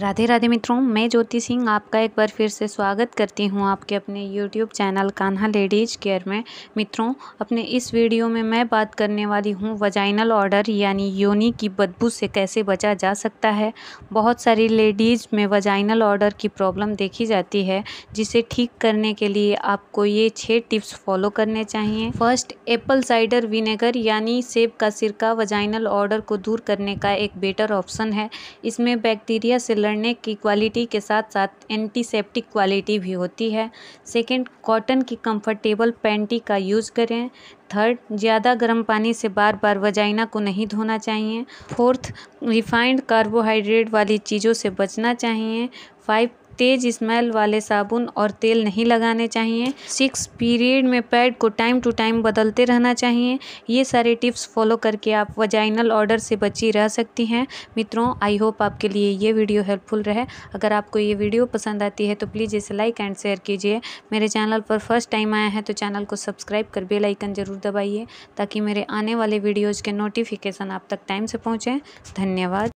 राधे राधे मित्रों मैं ज्योति सिंह आपका एक बार फिर से स्वागत करती हूँ आपके अपने YouTube channel Kanha ladies care में मित्रों अपने इस वीडियो में मैं बात करने वाली हूँ वजाइनल ऑर्डर यानी योनि की बदबू से कैसे बचा जा सकता है बहुत सारी लेडीज़ में वजाइनल ऑर्डर की प्रॉब्लम देखी जाती है जिसे ठीक करने के लिए आपको ये छः टिप्स फॉलो करने चाहिए फर्स्ट एप्पल साइडर विनेगर यानी सेब का सिरका वजाइनल ऑर्डर को दूर करने का एक बेटर ऑप्शन है इसमें बैक्टीरिया से लड़ने की क्वालिटी के साथ साथ एंटीसेप्टिक क्वालिटी भी होती है सेकंड कॉटन की कंफर्टेबल पैंटी का यूज़ करें थर्ड ज़्यादा गर्म पानी से बार बार वजाइना को नहीं धोना चाहिए फोर्थ रिफाइंड कार्बोहाइड्रेट वाली चीज़ों से बचना चाहिए फाइव तेज स्मेल वाले साबुन और तेल नहीं लगाने चाहिए सिक्स पीरियड में पैड को टाइम टू टाइम बदलते रहना चाहिए ये सारे टिप्स फॉलो करके आप वजाइनल ऑर्डर से बची रह सकती हैं मित्रों आई होप आपके लिए ये वीडियो हेल्पफुल रहे अगर आपको ये वीडियो पसंद आती है तो प्लीज़ इसे लाइक एंड शेयर कीजिए मेरे चैनल पर फर्स्ट टाइम आया है तो चैनल को सब्सक्राइब कर बेलाइकन ज़रूर दबाइए ताकि मेरे आने वाले वीडियोज़ के नोटिफिकेशन आप तक टाइम से पहुँचें धन्यवाद